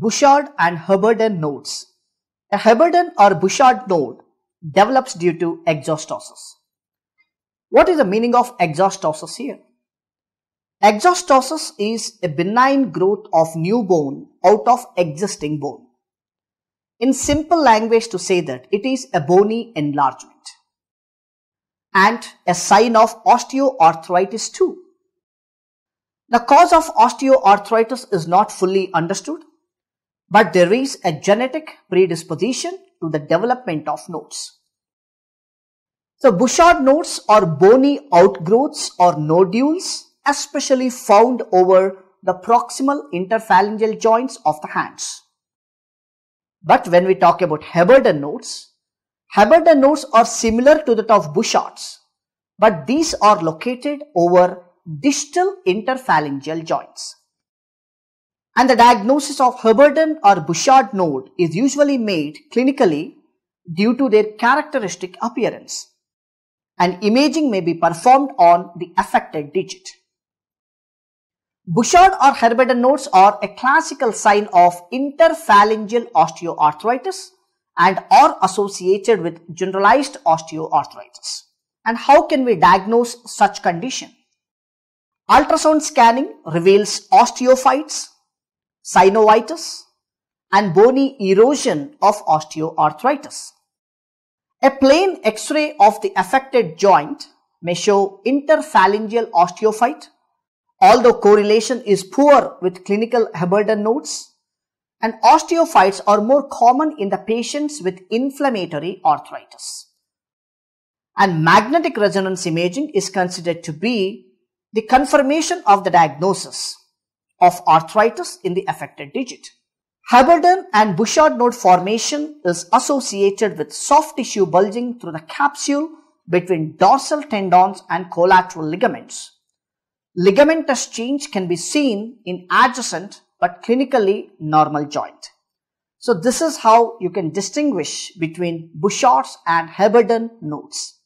Bouchard and Hubbarden nodes. A Hubbarden or Bouchard node develops due to exostosis. What is the meaning of exostosis here? Exostosis is a benign growth of new bone out of existing bone. In simple language to say that it is a bony enlargement and a sign of osteoarthritis too. The cause of osteoarthritis is not fully understood but there is a genetic predisposition to the development of nodes. So Bouchard nodes are bony outgrowths or nodules especially found over the proximal interphalangeal joints of the hands. But when we talk about Heberden nodes, Heberden nodes are similar to that of Bouchard's, but these are located over distal interphalangeal joints. And the diagnosis of Herberton or Bouchard node is usually made clinically due to their characteristic appearance. And imaging may be performed on the affected digit. Bouchard or Herberton nodes are a classical sign of interphalangeal osteoarthritis and are associated with generalized osteoarthritis. And how can we diagnose such condition? Ultrasound scanning reveals osteophytes synovitis, and bony erosion of osteoarthritis. A plain x-ray of the affected joint may show interphalangeal osteophyte, although correlation is poor with clinical Haberden nodes, and osteophytes are more common in the patients with inflammatory arthritis. And magnetic resonance imaging is considered to be the confirmation of the diagnosis of arthritis in the affected digit. Haberden and Bouchard node formation is associated with soft tissue bulging through the capsule between dorsal tendons and collateral ligaments. Ligamentous change can be seen in adjacent but clinically normal joint. So this is how you can distinguish between Bouchard's and Haberden nodes.